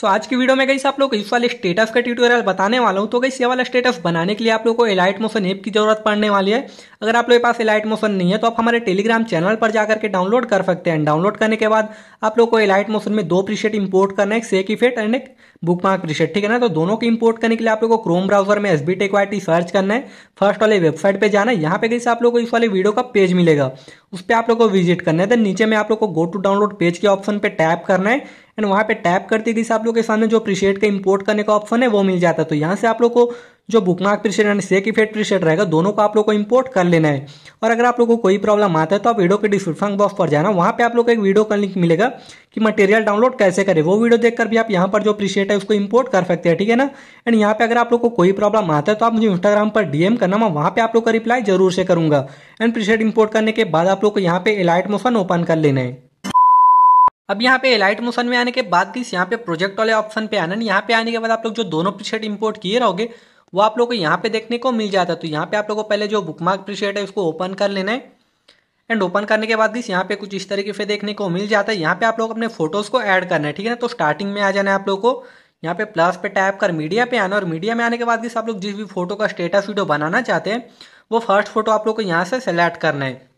सो आज की वीडियो में कहीं आप लोग इस वाले स्टेटस का ट्यूटोरियल बताने वाला हूँ तो कहीं ये वाला स्टेटस बनाने के लिए आप लोग को एलाइट मोशन ऐप की जरूरत पड़ने वाली है अगर आप लोग के पास एलाइट मोशन नहीं है तो आप हमारे टेलीग्राम चैनल पर जाकर के डाउनलोड कर सकते हैं डाउनलोड करने के बाद आप लोग को एलाइट मोशन में दो प्रीशेट इम्पोर्ट करना है एक सेक इफेट एंड एक बुक मार्क प्रीशेट ठीक है ना तो दोनों को इम्पोर्ट करने के लिए आप लोग को क्रोम ब्राउजर में एस बी टेक्वाइटी सर्च करना है फर्स्ट वाले वेबसाइट पर जाना है यहाँ पे से आप लोग को इस वाले वीडियो का पेज मिलेगा उस पर आप लोग को विजिट करना है देन नीचे में आप लोग को गो टू डाउनलोड पेज के ऑप्शन पर टैप करना है एंड वहाँ पे टैप करते ही आप लोग के सामने जो प्रीसेट का इंपोर्ट करने का ऑप्शन है वो मिल जाता है तो यहाँ से आप लोग को जो bookmark preset and shake effect preset रहेगा दोनों को आप लोग को इंपोर्ट कर लेना है और अगर आप लोग को कोई प्रॉब्लम आता है तो आप वीडियो के डिस्क्रिप्शन बॉक्स पर जाना वहाँ पर आप लोग को एक वीडियो का लिंक मिलेगा कि मटेरियल डाउनलोड कैसे करें वो वीडियो देखकर भी आप यहाँ पर जो प्रीसेट है उसको इम्पोर्ट कर सकते हैं ठीक है ना एंड यहाँ पे अगर आप लोग को कोई प्रॉब्लम आता है तो आप मुझे इंस्टाग्राम पर डीएम करना मैं वहाँ पे आप लोग का रिप्लाई जरूर से करूँगा एंड प्रीसेट इम्पोर्ट करने के बाद आप लोग को यहाँ पे एलाइट मोशन ओपन कर लेना है अब यहाँ पे एलाइट मोशन में आने के बाद किस यहाँ पे प्रोजेक्ट वाले ऑप्शन पे आना यहाँ पे आने के बाद आप लोग जो दोनों प्रीसेट इंपोर्ट किए रहोगे वो आप लोग को यहाँ पे देखने को मिल जाता है तो यहाँ पे आप लोग को पहले जो बुकमार्क प्रीसेट है उसको ओपन कर लेना है एंड ओपन करने के बाद किस यहाँ पे कुछ इस तरीके से देखने को मिल जाता है यहाँ पे आप लोग अपने फोटोज़ को ऐड करना है ठीक है ना तो स्टार्टिंग में आ जाना है आप लोग को यहाँ पे प्लस पे टैप कर मीडिया पे आना और मीडिया में आने के बाद किस आप लोग जिस भी फोटो का स्टेटस वीडियो बनाना चाहते हैं वो फर्स्ट फोटो आप लोग को यहाँ से सेलेक्ट करना है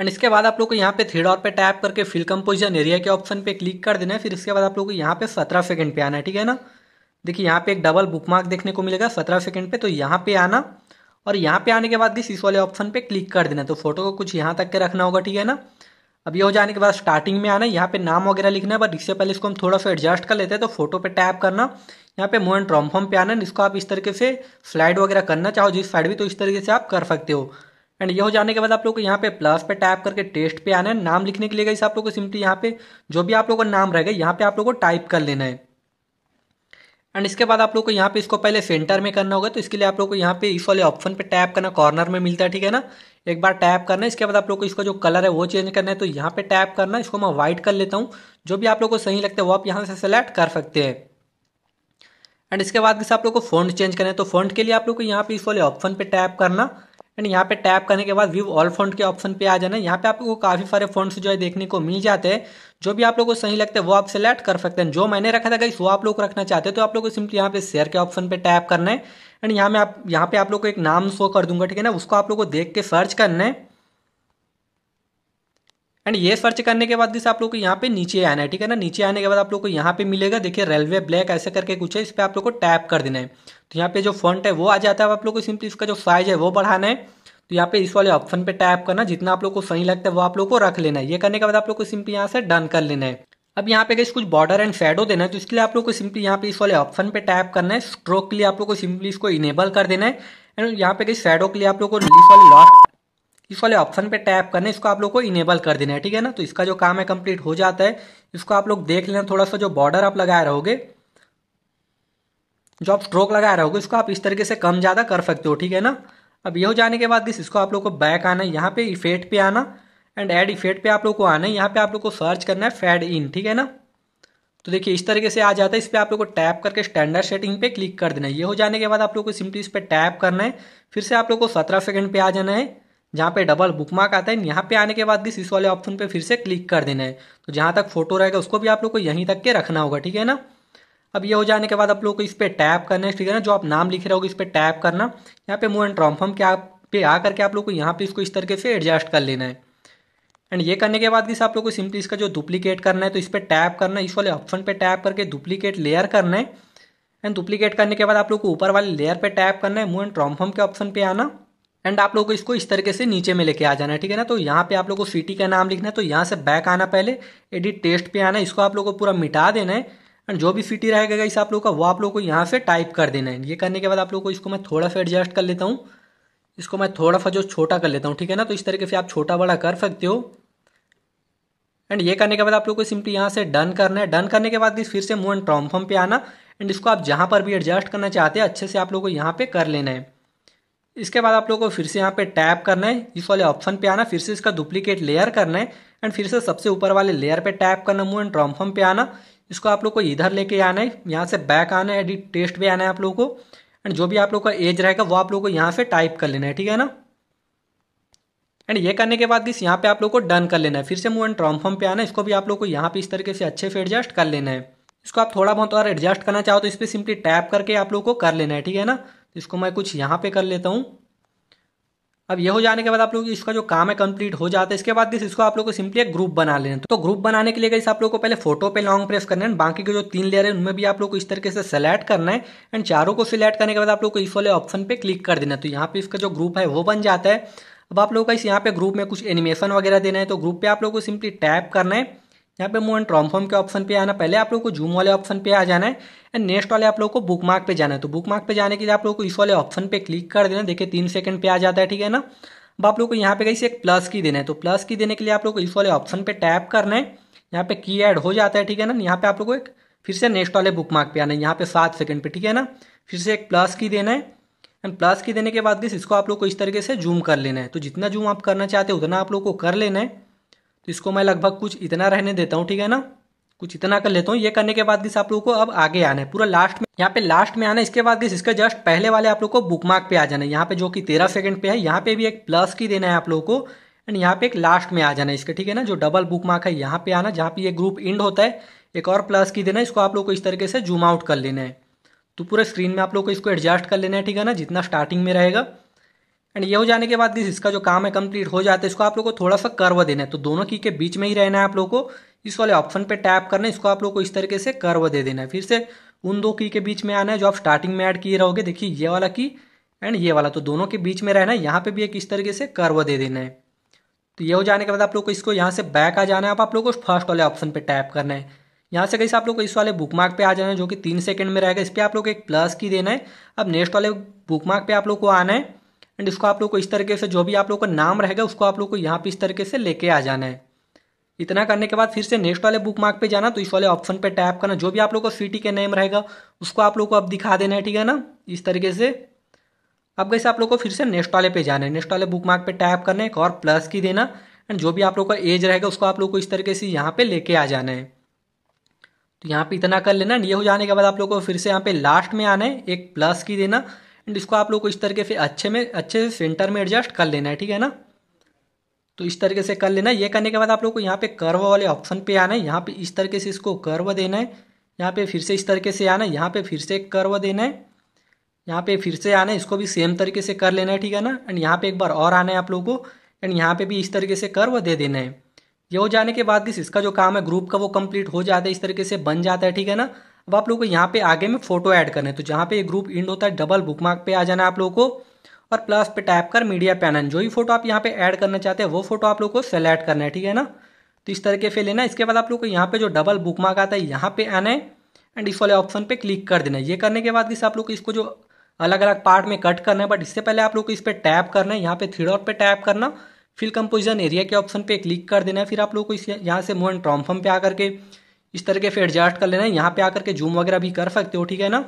एंड इसके बाद आप लोग को यहाँ पे थ्री डॉट पे टैप करके फिल कंपोजिशन एरिया के ऑप्शन पे क्लिक कर देना है फिर इसके बाद आप लोग को यहाँ पे सत्रह सेकंड पे आना है ठीक है ना देखिए यहाँ पे एक डबल बुकमार्क देखने को मिलेगा सत्रह सेकंड पे तो यहाँ पे आना और यहाँ पे आने के बाद इस वाले ऑप्शन पे क्लिक कर देना तो फोटो को कुछ यहाँ तक के रखना होगा ठीक है ना अब ये हो जाने के बाद स्टार्टिंग में आना है यहाँ पे नाम वगैरह लिखना है बट इससे पहले इसको हम थोड़ा सा एडजस्ट कर लेते हैं तो फोटो पे टैप करना यहाँ पे मोहन ट्रॉम्फॉर्म पे आना इसको आप इस तरीके से स्लाइड वगैरह करना चाहो जिस साइड भी तो इस तरीके से आप कर सकते हो एंड ये हो जाने के बाद आप लोग को यहाँ पे प्लस पे टैप करके टेस्ट पे आना है नाम लिखने के लिए गई आप लोग को सिंपली यहाँ पे जो भी आप लोग का नाम रहेगा यहाँ पे आप लोग को टाइप कर लेना है एंड इसके बाद आप लोग को यहाँ पे इसको पहले सेंटर में करना होगा तो इसके लिए आप लोग को यहाँ पे इस वाले ऑप्शन पे टैप करना कॉर्नर में मिलता है ठीक है ना एक बार टैप करना है इसके बाद आप लोग को इसका जो कलर है वो चेंज करना है तो यहाँ पे टैप करना है इसको मैं व्हाइट कर लेता हूँ जो भी आप लोग को सही लगता है वो आप यहाँ से सेलेक्ट कर सकते हैं एंड इसके बाद जैसे आप लोग को फोन चेंज करना है तो फोन के लिए आप लोग को यहाँ पे इस वाले ऑप्शन पे टैप करना एंड यहाँ पे टैप करने के बाद व्यू ऑल फंड के ऑप्शन पे आ जाना यहाँ पे आपको काफ़ी सारे फॉन्ट्स जो है देखने को मिल जाते हैं जो भी आप लोग को सही लगता है वो आप सेलेक्ट कर सकते हैं जो मैंने रखा था गाइस वो आप लोग रखना चाहते हैं तो आप लोग को सिंपली यहाँ पे शेयर के ऑप्शन पे टैप करना है एंड यहाँ में आप यहाँ पे आप लोग को एक नाम शो कर दूंगा ठीक है ना उसको आप लोग को देख के सर्च करना है एंड ये सर्च करने के बाद जैसे आप लोग को यहाँ पे नीचे आना है ठीक है ना नीचे आने के बाद आप लोग को यहाँ पे मिलेगा देखिए रेलवे ब्लैक ऐसे करके कुछ है इस पर आप लोग को टैप कर देना है तो यहाँ पे जो फ्रंट है वो आ जाता है आप लोग को सिंपली इसका जो साइज है वो बढ़ाना है तो यहाँ पे इस वाले ऑप्शन पे टैप करना जितना आप लोग को सही लगता है वो आप लोग को रख लेना है ये करने के बाद आप लोग को सिंपली यहाँ से डन कर लेना है अब यहाँ पे गई कुछ बॉर्डर एंड शेडो देना है तो इसके लिए आप लोग को सिंपली यहाँ पे इस वाले ऑप्शन पे टैप करना है स्ट्रोक के लिए आप लोग को सिंपली इसको इनेबल कर देना है एंड यहाँ पे गई शेडो के लिए आप लोग को इस वाले इस वाले ऑप्शन पे टैप करने इसको आप लोग को इनेबल कर देना है ठीक है ना तो इसका जो काम है कंप्लीट हो जाता है इसको आप लोग देख लेना थोड़ा सा जो बॉर्डर आप लगाए रहोगे जो आप स्ट्रोक लगाए रहोगे इसको आप इस तरीके से कम ज़्यादा कर सकते हो ठीक है ना अब ये हो जाने के बाद इसको आप लोग को बैक आना है यहाँ पे इफेक्ट पे आना एंड एड इफेक्ट पे आप लोग को आना है यहाँ पे आप लोग को सर्च करना है फेड इन ठीक है ना तो देखिए इस तरीके से आ जाता है इस पर आप लोग को टैप करके स्टैंडर्ड सेटिंग पे क्लिक कर देना है ये हो जाने के बाद आप लोग को सिंपली इस पर टैप करना है फिर से आप लोग को सत्रह सेकेंड पे आ जाना है जहाँ पे डबल बुक मार्क आता है यहाँ पे आने के बाद भी इस वाले ऑप्शन पे फिर से क्लिक कर देना है तो जहाँ तक फोटो रहेगा उसको भी आप लोग को यहीं तक के रखना होगा ठीक है ना अब ये हो जाने के बाद आप लोग को इस पर टैप करना है ठीक है ना जो आप नाम लिख रहे हो इस पर टैप करना यहाँ पे मूव एंड ट्रॉम्फम के आप पे आ करके आप लोग को यहाँ पे इसको इस तरीके से एडजस्ट कर लेना है एंड ये करने के बाद किस आप लोग को सिंपली इसका जो डुप्लीकेट करना है तो इस पर टैप करना है इस वाले ऑप्शन पर टैप करके डुप्लीकेट लेयर करना है एंड डुप्लीकेट करने के बाद आप लोग को ऊपर वाले लेयर पर टैप करना है मूव एंड ट्रॉम्फम के ऑप्शन पे आना एंड आप लोगों को इसको इस तरीके से नीचे में लेके आ जाना है ठीक है ना तो यहाँ पे आप लोगों को सिटी का नाम लिखना है तो यहाँ से बैक आना पहले एडिट टेस्ट पे आना है इसको आप लोगों को पूरा मिटा देना है एंड जो भी सिटी रहेगा इस आप लोग का वो आप लोग को यहाँ से टाइप कर देना है ये करने के बाद आप लोग को इसको मैं थोड़ा सा एडजस्ट कर लेता हूँ इसको मैं थोड़ा सा जो छोटा कर लेता हूँ ठीक है ना तो इस तरीके से आप छोटा बड़ा कर सकते हो एंड ये करने के बाद आप लोग को सिंपली यहाँ से डन करना है डन करने के बाद फिर से मूव एंड ट्रॉम्फम पे आना एंड इसको आप जहाँ पर भी एडजस्ट करना चाहते हैं अच्छे से आप लोग को यहाँ पे कर लेना है इसके बाद आप लोगों को फिर से यहाँ पे टैप करना है इस वाले ऑप्शन पे आना फिर से इसका डुप्लीकेट लेयर करना है एंड फिर से सबसे ऊपर वाले लेयर पे टैप करना मूव एंड ट्रॉम्फम पे आना इसको आप लोग को इधर लेके आना है यहाँ से बैक आना है एडिट टेस्ट पे आना है आप लोग को एंड जो भी आप लोग का एज रहेगा वो आप लोग को यहाँ से टाइप कर लेना है ठीक है ना एंड ये करने के बाद इस यहाँ पे आप लोग को डन कर लेना है फिर से मूव एंड ट्रॉम्फम पे आना है इसको भी आप लोग को यहाँ पे इस तरीके से अच्छे से एडजस्ट कर लेना है इसको आप थोड़ा बहुत और एडजस्ट करना चाहो तो इस पर सिंपली टैप करके आप लोग को कर लेना है ठीक है ना इसको मैं कुछ यहाँ पे कर लेता हूँ अब ये हो जाने के बाद आप लोग इसका जो काम है कंप्लीट हो जाता है इसके बाद दिस इसको आप लोग को सिंपली एक ग्रुप बना लेना तो ग्रुप बनाने के लिए गई आप लोग को पहले फोटो पे लॉन्ग प्रेस करना है बाकी के जो तीन लेयर है उनमें भी आप लोग को इस तरीके से सेलेक्ट करना है एंड चारों को सिलेक्ट करने के बाद आप लोग को इस वाले ऑप्शन पर क्लिक कर देना तो यहाँ पे इसका जो ग्रुप है वो बन जाता है अब आप लोग का इस यहाँ पे ग्रुप में कुछ एनिमेशन वगैरह देना है तो ग्रुप पे आप लोग को सिंपली टैप करना है यहाँ पे मूव एंड ट्रांसफॉर्म के ऑप्शन पे आना पहले आप लोग को जूम वाले ऑप्शन पे आ जाना है एंड नेक्स्ट वाले आप लोग को बुक मार्क पे जाना है तो बुक मार्क पे जाने के लिए आप लोग को इस वाले ऑप्शन पे क्लिक कर देना देखिए तीन सेकंड पे आ जाता है ठीक है ना अब आप लोग को यहाँ पे से एक प्लस की देना है तो प्लस की देने के लिए आप लोग को इस वाले ऑप्शन पे टैप करना है यहाँ पे की एड हो जाता है ठीक है ना यहाँ पे आप लोग को एक फिर से नेक्स्ट वाले बुक मार्क पे आना है यहाँ पे सात सेकंड पे ठीक है ना फिर से एक प्लस की देना है एंड प्लस की देने के बाद इसको आप लोग को इस तरीके से जूम कर लेना है तो जितना जूम आप करना चाहते हो उतना आप लोग को कर लेना है तो इसको मैं लगभग कुछ इतना रहने देता हूँ ठीक है ना कुछ इतना कर लेता हूँ ये करने के बाद किस आप लोग को अब आगे आना है पूरा लास्ट में यहाँ पे लास्ट में आना है इसके बाद किस इसके जस्ट पहले वाले आप लोग को बुक मार्क पे आ जाना है यहाँ पे जो कि तेरह सेकंड पे है यहाँ पे भी एक प्लस की देना है आप लोगों को एंड यहाँ पे एक लास्ट में आ जाना है इसके ठीक है ना जो डबल बुक मार्क है यहाँ पे आना जहाँ पे ये ग्रुप इंड होता है एक और प्लस की देना है इसको आप लोग को इस तरीके से जूम आउट कर लेना है तो पूरे स्क्रीन में आप लोग को इसको एडजस्ट कर लेना है ठीक है ना जितना स्टार्टिंग में रहेगा एंड ये हो जाने के बाद इसका जो काम है कंप्लीट हो जाता है इसको आप लोग को थोड़ा सा कर्व देना है तो दोनों की के बीच में ही रहना है आप लोग को इस वाले ऑप्शन पे टैप करना है इसको आप लोग को इस तरीके से कर्व दे देना है फिर से उन दो की के बीच में आना है जो आप स्टार्टिंग में ऐड किए रहोगे देखिए ये वाला की एंड ये वाला तो दोनों के बीच में रहना है यहाँ पे भी एक इस तरीके से कर्व दे देना है तो ये हो जाने के बाद आप लोग को इसको यहाँ से बैक आ जाना है आप आप लोग को फर्स्ट वाले ऑप्शन पर टैप करना है यहाँ से कैसे आप लोग को इस वाले बुक मार्क पे आ जाना है जो कि तीन सेकंड में रहेगा इस पर आप लोग एक प्लस की देना है अब नेक्स्ट वाले बुक मार्क पे आप लोग को आना है एंड इसको आप लोग को इस तरीके से जो भी आप लोग का नाम रहेगा उसको आप लोग को यहाँ पे इस तरीके से लेके आ जाना है इतना करने के बाद फिर से नेक्स्ट वाले बुक मार्क पे जाना तो इस वाले ऑप्शन पे टैप करना जो भी आप लोग का सिटी के नेम रहेगा उसको आप लोग को अब दिखा देना है ठीक है ना इस तरीके से अब कैसे आप लोग को फिर से नेक्स्ट वाले पे जाना है नेक्स्ट वाले बुक मार्क पे टैप करना है एक और प्लस की देना एंड जो भी आप लोग का एज रहेगा उसको आप लोग को इस तरीके से यहाँ पे लेके आ जाना है तो यहाँ पे इतना कर लेना ये हो जाने के बाद आप लोग को फिर से यहाँ पे लास्ट में आना है एक प्लस की देना एंड इसको आप लोग को इस तरीके से अच्छे में अच्छे से सेंटर में एडजस्ट कर लेना है ठीक है ना तो इस तरीके से कर लेना है ये करने के बाद आप लोग को यहाँ पे कर्व वाले ऑप्शन पे आना है यहाँ पे इस तरीके से इसको कर्व देना है यहाँ पे फिर से इस तरीके से आना है यहाँ पे फिर से कर्व देना है यहाँ पे फिर से आना है इसको भी सेम तरीके से कर लेना है ठीक है ना एंड यहाँ पे एक बार और आना है आप लोग को एंड यहाँ पे भी इस तरीके से कर्व दे देना है ये हो जाने के बाद इस इसका जो काम है ग्रुप का वो कंप्लीट हो जाता है इस तरीके से बन जाता है ठीक है ना अब आप लोगों को यहाँ पे आगे में फोटो ऐड करना है तो जहाँ पे ये ग्रुप इंड होता है डबल बुकमार्क पे आ जाना है आप लोगों को और प्लस पे टैप कर मीडिया पैनल जो भी फोटो आप यहाँ पे ऐड करना चाहते हैं वो फोटो आप लोग को सेलेक्ट करना है ठीक है ना तो इस तरीके से लेना इसके बाद आप लोग को यहाँ पे जो डबल बुक मार्क आता है यहाँ पे आना है एंड इस वाले ऑप्शन पे क्लिक कर देना है ये करने के बाद इस आप लोग को इसको जो अलग अलग पार्ट में कट करना है बट इससे पहले आप लोग को इस पर टैप करना है यहाँ पे थ्री डॉट पे टैप करना फिल कंपोजिशन एरिया के ऑप्शन पे क्लिक कर देना है फिर आप लोग को इस यहाँ से मोहन ट्रॉम्फम पे आकर के इस तरीके से एडजस्ट कर लेना है यहाँ पे आकर के जूम वगैरह भी कर सकते हो ठीक है ना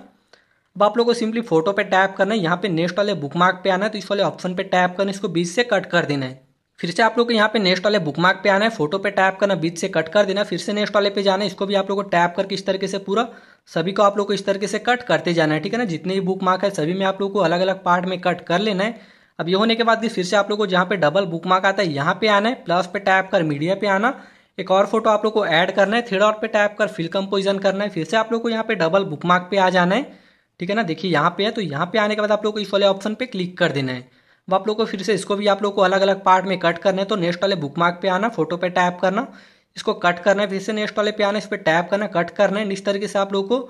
अब आप लोगों को सिंपली फोटो पे टैप करना है यहाँ पे नेक्स्ट वाले बुकमार्क पे आना है तो इस वाले ऑप्शन पे टैप करना इसको बीच से कट कर देना है फिर से आप लोग को यहाँ पे नेक्स्ट वाले बुकमार्क पे आना है फोटो पे टैप करना बीच से कट कर देना फिर से नेक्स्ट वाले पे जाना है इसको भी आप लोग को टैप करके इस तरीके से पूरा सभी को आप लोग को इस तरीके से कट करते जाना है ठीक है ना जितने भी बुक मार्क है सभी में आप लोग को अलग अलग पार्ट में कट कर लेना है अब ये होने के बाद फिर से आप लोग को जहाँ पे डबल बुक मार्क आता है यहाँ पे आना है प्लस पे टैप कर मीडिया पे आना एक और फोटो आप लोग को ऐड करना है थ्री डॉट पे टैप कर फिल कंपोजिशन करना है फिर से आप लोग को यहाँ पे डबल बुक मार्क पे आ जाना है ठीक है ना देखिए यहाँ पे है तो यहाँ पे आने के बाद आप लोग को इस वाले ऑप्शन पे क्लिक कर देना है अब आप लोग को फिर से इसको भी आप लोग को अलग अलग पार्ट में कट करना है तो नेक्स्ट वाले बुकमार्क पर आना फोटो पे टैप करना इसको कट करना है फिर से नेक्स्ट वाले पे आना इस पर टैप करना कट करना है इस तरीके से आप लोग को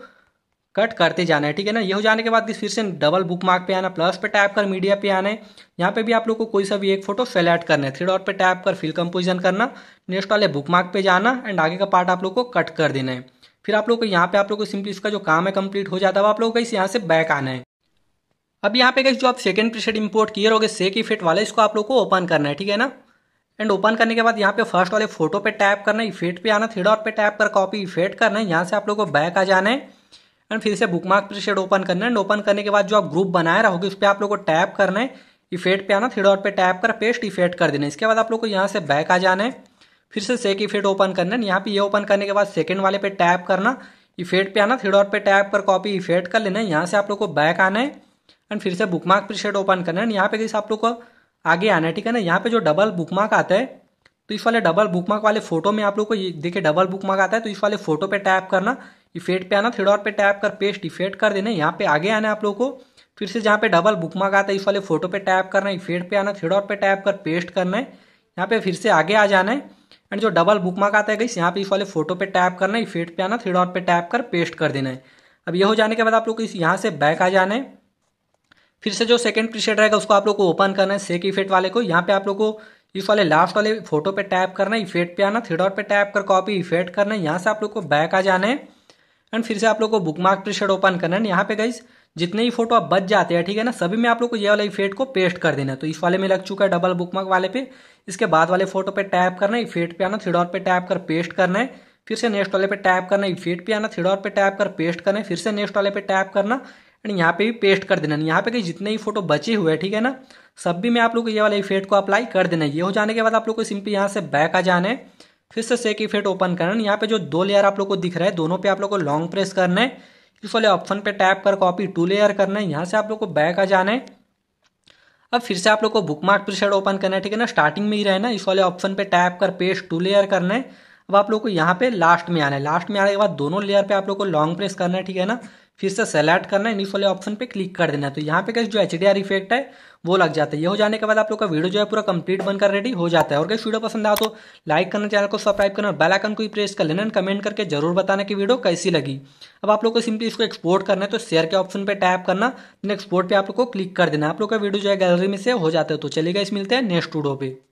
कट करते जाना है ठीक है ना ये हो जाने के बाद फिर से डबल बुक मार्क पे आना प्लस पे टैप कर मीडिया पे आना है यहाँ पे भी आप लोग को कोई सा भी एक फोटो सेलेक्ट करना है थ्री डॉट पे टैप कर फिल कंपोजिशन करना नेक्स्ट वाले बुक मार्क पे जाना एंड आगे का पार्ट आप लोग को कट कर देना है फिर आप लोग को यहाँ पे आप लोग को सिंपली इसका जो काम है कंप्लीट हो जाता है आप लोग को इस यहाँ से बैक आना है अब यहाँ पे जो आप सेकेंड प्रीसेट इम्पोर्ट किए रहोगे सेक इफेक्ट वाले इसको आप लोग को ओपन करना है ठीक है ना एंड ओपन करने के बाद यहाँ पे फर्स्ट वाले फोटो पे टैप करना है इफेक्ट पे आना थ्री डॉट पे टैप कर कॉपी इफेक्ट करना है यहाँ से आप लोग को बैक आ जाना है एंड फिर से बुक मार्क प्रीशेड ओपन करना है एंड ओपन करने के बाद जो आप ग्रुप बनाए रहोगे उस पर आप लोग को टैप करना है इफेक्ट पे आना थ्री डॉट पे टैप कर पेस्ट इफेक्ट कर देना इसके बाद आप लोग को यहाँ से बैक आ जाना है फिर से सेक इफेक्ट ओपन करना है यहाँ पे ये ओपन करने के बाद सेकंड वाले पे टैप करना इफेक्ट पे आना थ्री डॉट पे टैप कर कॉपी इफेक्ट कर लेना है यहाँ से आप लोग को बैक आना है एंड फिर से बुकमार्क प्रीशेड ओपन करना है यहाँ पे जैसे आप लोग को आगे आना है ठीक है ना यहाँ पे जो डबल मार्क आता है तो इस वाले डबल बुक मार्क वाले फोटो में आप लोग को देखिए डबल बुक मार्क आता है तो इस वाले फोटो पे टैप करना इफेक्ट पे आना थ्रेड पे टैप कर पेस्ट इफेक्ट कर देना यहाँ पे आगे आना आप लोग को फिर से जहाँ पे डबल बुक मार्क आता है इस वाले फोटो पे टैप करना है इफेट पे आना थ्रेड पे टैप कर पेस्ट करना है यहाँ पे फिर से आगे आ जाना है एंड जो डबल बुक मार्क आता है गई यहाँ पे इस वाले फोटो पे टैप करना है इफेट पे आना थ्रेड पे टैप कर पेस्ट कर देना है अब ये हो जाने के बाद आप लोग को इस यहाँ से बैक आ जाना है फिर से जो सेकंड प्रीसेट रहेगा उसको आप लोग को ओपन करना है सेक इफेट वाले को यहाँ पे आप लोग को इस वाले लास्ट वाले फोटो पे टैप करना है इफेट पे आना थ्रेड और पे टैप कर कॉपी इफेट करना है यहाँ से आप लोग को बैक आ जाना है एंड फिर से आप लोग को बुक मार्क प्रीसेट ओपन करना है यहाँ पे गई जितने ही फोटो आप बच जाते हैं ठीक है ना सभी में आप लोग को ये वाला इफेक्ट को पेस्ट कर देना है तो इस वाले में लग चुका है डबल बुकमार्क वाले पे इसके बाद वाले फोटो पे टैप करना है इफेक्ट पे आना थीडोर पे टैप कर पेस्ट करना है फिर से नेक्स्ट वाले पे टैप करना इफेक्ट पे आना थीडोर पे टैप कर पेस्ट करना है फिर से नेक्स्ट वाले पे टैप करना एंड यहाँ पे भी पेस्ट कर देना यहाँ पे कहीं जितने ही फोटो बचे हुए हैं ठीक है ना सब भी मैं आप लोग ये वाला इफेक्ट को अप्लाई कर देना ये हो जाने के बाद आप लोग को सिंपली यहाँ से बैक आ जाना है फिर से सेक इफेक्ट ओपन करना यहाँ पे जो दो लेयर आप लोग को दिख रहा है दोनों पे आप लोग को लॉन्ग प्रेस करना है इस वाले ऑप्शन पे टैप कर कॉपी टू लेयर करना है यहाँ से आप लोग को बैक आ जाना है अब फिर से आप लोग को बुक मार्क प्रीसेट ओपन करना है ठीक है ना स्टार्टिंग में ही रहना इस वाले ऑप्शन पे टैप कर पेस्ट टू लेयर करना है अब आप लोग को यहाँ पे लास्ट में आना है लास्ट में आने के बाद दोनों लेयर पे आप लोग को लॉन्ग प्रेस करना है ठीक है ना फिर से सेलेक्ट करना है इन्हीं वाले ऑप्शन पे क्लिक कर देना है तो यहाँ पे कैसे जो एच इफेक्ट है वो लग जाता है ये हो जाने के बाद आप लोग का वीडियो जो है पूरा कंप्लीट बनकर रेडी हो जाता है और कैसे वीडियो पसंद आया तो लाइक करना चैनल को सब्सक्राइब करना बेल आइकन को भी प्रेस कर लेना कमेंट करके जरूर बताना कि वीडियो कैसी लगी अब आप लोग को सिंपली इसको एक्सपोर्ट करना है तो शेयर के ऑप्शन पर टैप करना एक्सपोर्ट पर आप लोग को क्लिक कर देना आप लोग का वीडियो जो है गैलरी में से हो जाता है तो चलेगा इस मिलते हैं नेक्स्ट वीडियो पर